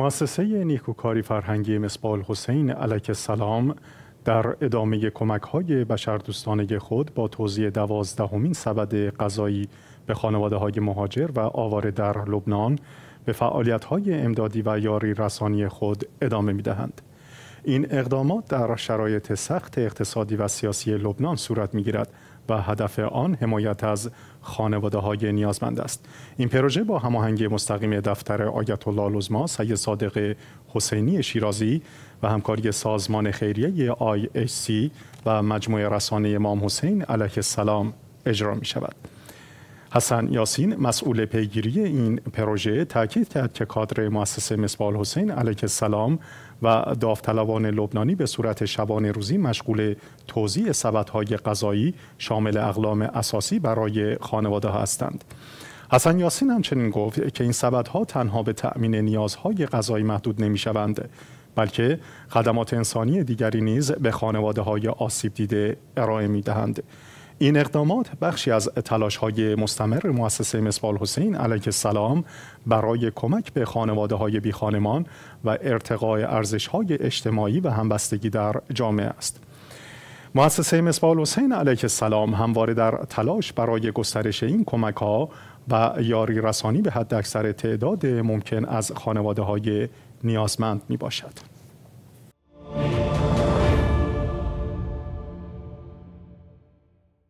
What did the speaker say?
مؤسسه نیکوکاری فرهنگی مسبال حسین علک السلام در ادامه کمک های بشردوستانه خود با توزیع دوازدهمین سبد غذایی به خانواده های مهاجر و آواره در لبنان به فعالیت های امدادی و یاری رسانی خود ادامه می این اقدامات در شرایط سخت اقتصادی و سیاسی لبنان صورت می و هدف آن حمایت از خانواده های نیازمند است این پروژه با هماهنگی مستقیم دفتر آیت الله لزما سید صادق حسینی شیرازی و همکاری سازمان خیریه IHC و مجموعه رسانه امام حسین علیه السلام اجرا می شود حسن یاسین مسئول پیگیری این پروژه تاکید کرد که کادر مؤسسه مصباح حسین علیه السلام و داوطلبان لبنانی به صورت شبانه روزی مشغول توزیع های غذایی شامل اقلام اساسی برای خانواده هستند. حسن یاسین همچنین گفت که این سبدها تنها به تأمین نیازهای غذایی محدود نمی شوند بلکه خدمات انسانی دیگری نیز به خانواده های آسیب دیده ارائه می دهند. این اقدامات بخشی از تلاش های مستمر مؤسسه مسبال حسین علیه السلام برای کمک به خانواده های و ارتقای ارزش های اجتماعی و همبستگی در جامعه است. مؤسسه مسبال حسین علیه السلام همواره در تلاش برای گسترش این کمک ها و یاری رسانی به حد اکثر تعداد ممکن از خانواده های نیازمند می باشد.